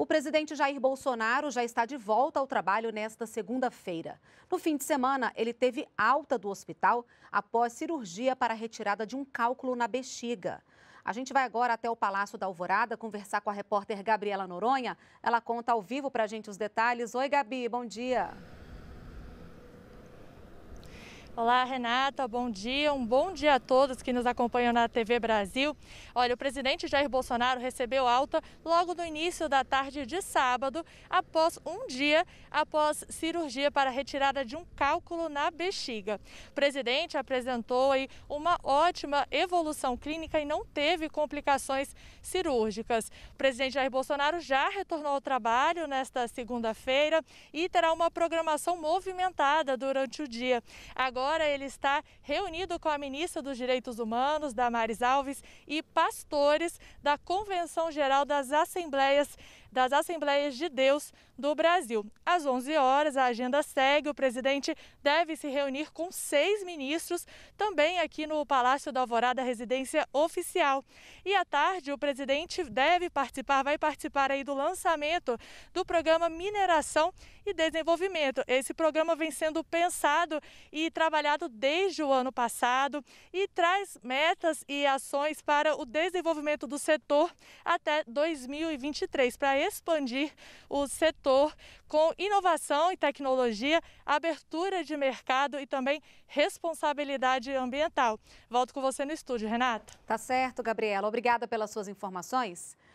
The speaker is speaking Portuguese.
O presidente Jair Bolsonaro já está de volta ao trabalho nesta segunda-feira. No fim de semana, ele teve alta do hospital após cirurgia para retirada de um cálculo na bexiga. A gente vai agora até o Palácio da Alvorada conversar com a repórter Gabriela Noronha. Ela conta ao vivo para a gente os detalhes. Oi, Gabi, bom dia. Olá, Renata, bom dia. Um bom dia a todos que nos acompanham na TV Brasil. Olha, o presidente Jair Bolsonaro recebeu alta logo no início da tarde de sábado, após um dia após cirurgia para retirada de um cálculo na bexiga. O presidente apresentou aí uma ótima evolução clínica e não teve complicações cirúrgicas. O presidente Jair Bolsonaro já retornou ao trabalho nesta segunda-feira e terá uma programação movimentada durante o dia. Agora agora ele está reunido com a ministra dos Direitos Humanos, Damares Alves, e pastores da Convenção Geral das Assembleias das Assembleias de Deus do Brasil. Às 11 horas, a agenda segue. O presidente deve se reunir com seis ministros, também aqui no Palácio da Alvorada, residência oficial. E à tarde, o presidente deve participar, vai participar aí do lançamento do programa Mineração e Desenvolvimento. Esse programa vem sendo pensado e trabalhado desde o ano passado e traz metas e ações para o desenvolvimento do setor até 2023. Para expandir o setor com inovação e tecnologia, abertura de mercado e também responsabilidade ambiental. Volto com você no estúdio, Renata. Tá certo, Gabriela. Obrigada pelas suas informações.